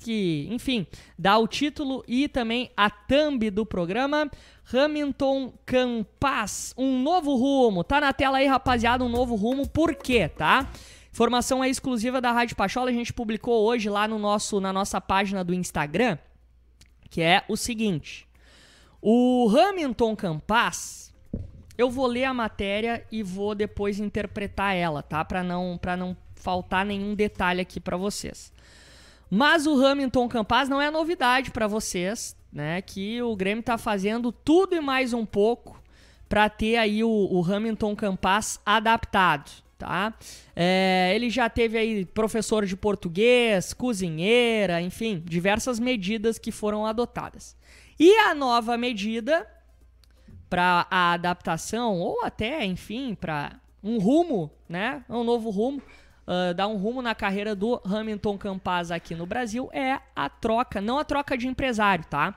Que, enfim, dá o título e também a thumb do programa. Hamilton Campas, um novo rumo. Tá na tela aí, rapaziada, um novo rumo. Por quê, tá? Informação é exclusiva da Rádio Pachola, a gente publicou hoje lá no nosso na nossa página do Instagram, que é o seguinte: o Hamilton Campas eu vou ler a matéria e vou depois interpretar ela, tá? Para não para não faltar nenhum detalhe aqui para vocês. Mas o Hamilton Campaz não é novidade para vocês, né? Que o Grêmio está fazendo tudo e mais um pouco para ter aí o, o Hamilton Campaz adaptado, tá? É, ele já teve aí professor de português, cozinheira, enfim, diversas medidas que foram adotadas. E a nova medida para a adaptação ou até, enfim, para um rumo, né? Um novo rumo, uh, dar um rumo na carreira do Hamilton Campaz aqui no Brasil é a troca, não a troca de empresário, tá?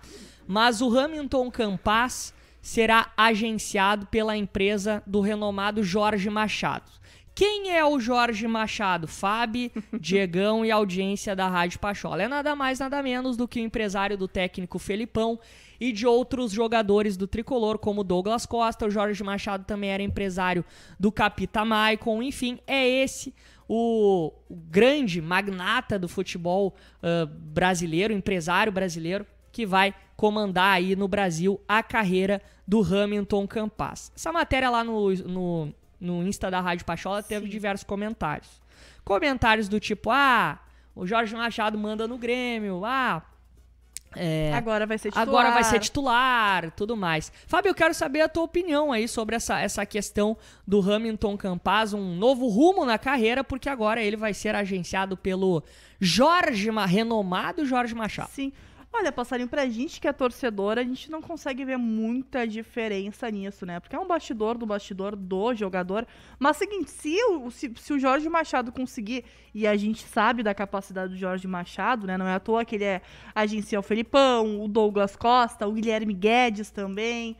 Mas o Hamilton Campaz será agenciado pela empresa do renomado Jorge Machado. Quem é o Jorge Machado? Fábio, Diegão e audiência da Rádio Pachola. É nada mais, nada menos do que o empresário do técnico Felipão e de outros jogadores do tricolor, como Douglas Costa. O Jorge Machado também era empresário do Capita Maicon. Enfim, é esse o grande magnata do futebol uh, brasileiro, empresário brasileiro, que vai comandar aí no Brasil a carreira do Hamilton Campas. Essa matéria lá no, no no Insta da Rádio Pachola, teve Sim. diversos comentários. Comentários do tipo, ah, o Jorge Machado manda no Grêmio, ah. É, agora vai ser titular. Agora vai ser titular, tudo mais. Fábio, eu quero saber a tua opinião aí sobre essa, essa questão do Hamilton Campaz, um novo rumo na carreira, porque agora ele vai ser agenciado pelo Jorge, renomado Jorge Machado. Sim. Olha, passarinho, pra gente que é torcedor, a gente não consegue ver muita diferença nisso, né? Porque é um bastidor do bastidor do jogador. Mas seguinte, se o, se, se o Jorge Machado conseguir, e a gente sabe da capacidade do Jorge Machado, né? Não é à toa que ele é agencial Felipão, o Douglas Costa, o Guilherme Guedes também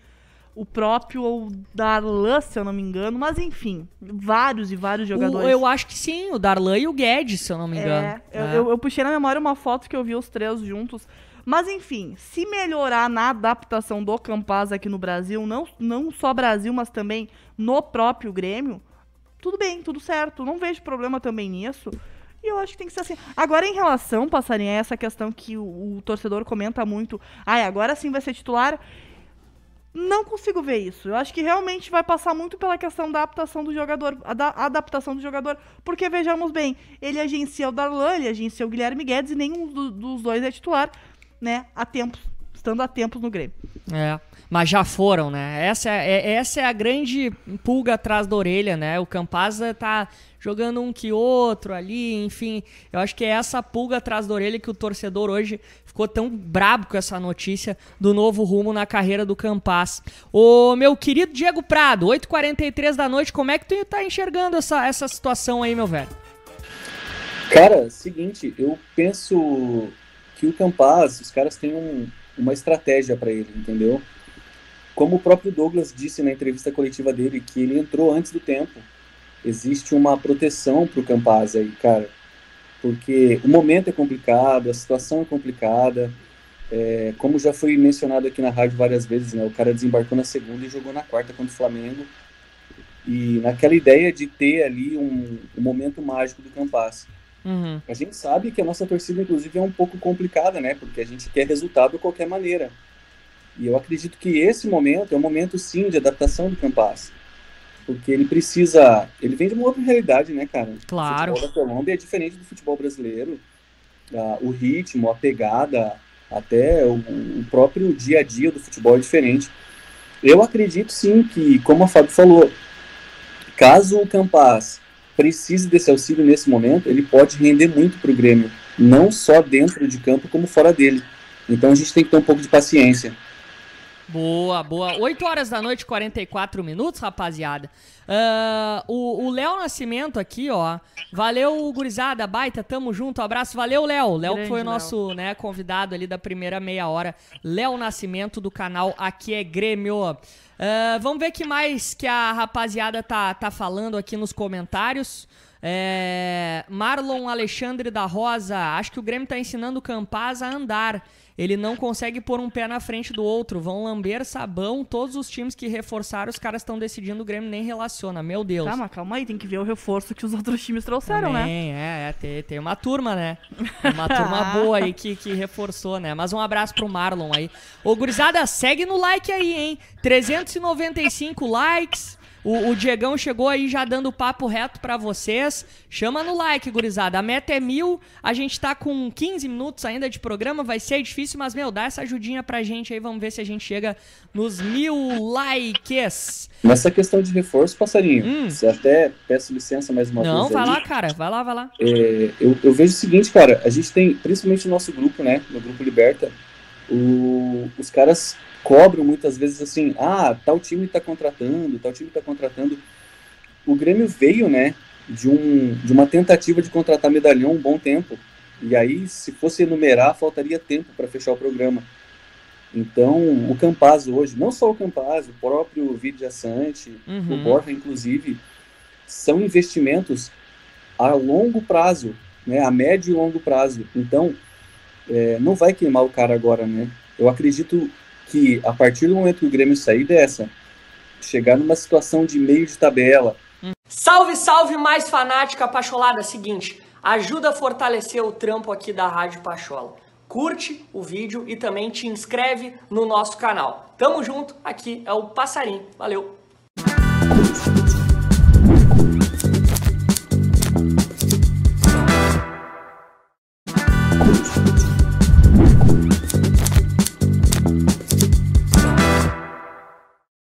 o próprio Darlan, se eu não me engano, mas enfim, vários e vários jogadores. O, eu acho que sim, o Darlan e o Guedes, se eu não me é, engano. É, é. Eu, eu, eu, puxei na memória uma foto que eu vi os três juntos. Mas enfim, se melhorar na adaptação do Campaz aqui no Brasil, não, não só Brasil, mas também no próprio Grêmio, tudo bem, tudo certo. Não vejo problema também nisso. E eu acho que tem que ser assim. Agora, em relação, passarinha, a essa questão que o, o torcedor comenta muito, ai, ah, agora sim vai ser titular. Não consigo ver isso. Eu acho que realmente vai passar muito pela questão da adaptação do jogador, da adaptação do jogador, porque vejamos bem, ele agencia o Darlan, ele agencia o Guilherme Guedes e nenhum do, dos dois é titular né, a tempos, estando a tempos no Grêmio. É, mas já foram, né? Essa é, é, essa é a grande pulga atrás da orelha, né? O Campaz tá jogando um que outro ali, enfim. Eu acho que é essa pulga atrás da orelha que o torcedor hoje ficou tão brabo com essa notícia do novo rumo na carreira do Campas. O meu querido Diego Prado, 8h43 da noite, como é que tu tá enxergando essa, essa situação aí, meu velho? Cara, é seguinte, eu penso que o Campaz, os caras têm um, uma estratégia para ele, entendeu? Como o próprio Douglas disse na entrevista coletiva dele, que ele entrou antes do tempo. Existe uma proteção para o Campaz aí, cara. Porque o momento é complicado, a situação é complicada. É, como já foi mencionado aqui na rádio várias vezes, né, o cara desembarcou na segunda e jogou na quarta contra o Flamengo. E naquela ideia de ter ali um, um momento mágico do Campas. Uhum. A gente sabe que a nossa torcida, inclusive, é um pouco complicada, né? Porque a gente quer resultado de qualquer maneira. E eu acredito que esse momento é um momento, sim, de adaptação do Campas. Porque ele precisa. Ele vem de uma outra realidade, né, cara? Claro. O futebol da Colômbia é diferente do futebol brasileiro. Ah, o ritmo, a pegada, até o, o próprio dia a dia do futebol é diferente. Eu acredito, sim, que, como a Fábio falou, caso o Campas precise desse auxílio nesse momento, ele pode render muito para o Grêmio, não só dentro de campo, como fora dele. Então a gente tem que ter um pouco de paciência. Boa, boa. 8 horas da noite, 44 minutos, rapaziada. Uh, o Léo Nascimento aqui, ó. Valeu, gurizada, baita, tamo junto, abraço. Valeu, Léo. Léo que foi o nosso né, convidado ali da primeira meia hora. Léo Nascimento, do canal Aqui é Grêmio. Uh, vamos ver que mais que a rapaziada tá, tá falando aqui nos comentários. É... Marlon Alexandre da Rosa, acho que o Grêmio está ensinando o Campaz a andar. Ele não consegue pôr um pé na frente do outro. Vão lamber sabão. Todos os times que reforçaram, os caras estão decidindo. O Grêmio nem relaciona. Meu Deus. Tá, calma aí. Tem que ver o reforço que os outros times trouxeram, né? Também, né? É, é tem, tem, uma turma, né? uma turma boa aí que, que reforçou, né? Mas um abraço pro Marlon aí. Ô, gurizada, segue no like aí, hein? 395 likes. O, o Diegão chegou aí já dando papo reto para vocês. Chama no like, gurizada. A meta é mil. A gente tá com 15 minutos ainda de programa. Vai ser difícil, mas, meu, dá essa ajudinha pra gente aí. Vamos ver se a gente chega nos mil likes. Nessa questão de reforço, passarinho, hum. você até peço licença mais uma Não, vez. Não, vai lá, cara. Vai lá, vai lá. É, eu, eu vejo o seguinte, cara. A gente tem, principalmente o nosso grupo, né? No Grupo Liberta o, os caras cobram muitas vezes assim, ah, tal time está contratando, tal time está contratando. O Grêmio veio, né, de, um, de uma tentativa de contratar medalhão um bom tempo. E aí, se fosse enumerar, faltaria tempo para fechar o programa. Então, o Campaz hoje, não só o Campaz, o próprio Vidia Sante, uhum. o Borja, inclusive, são investimentos a longo prazo, né, a médio e longo prazo. Então, é, não vai queimar o cara agora, né? Eu acredito que a partir do momento que o Grêmio sair dessa, chegar numa situação de meio de tabela. Salve, salve, mais fanática pacholada. Seguinte, ajuda a fortalecer o trampo aqui da Rádio Pachola. Curte o vídeo e também te inscreve no nosso canal. Tamo junto, aqui é o Passarim. Valeu!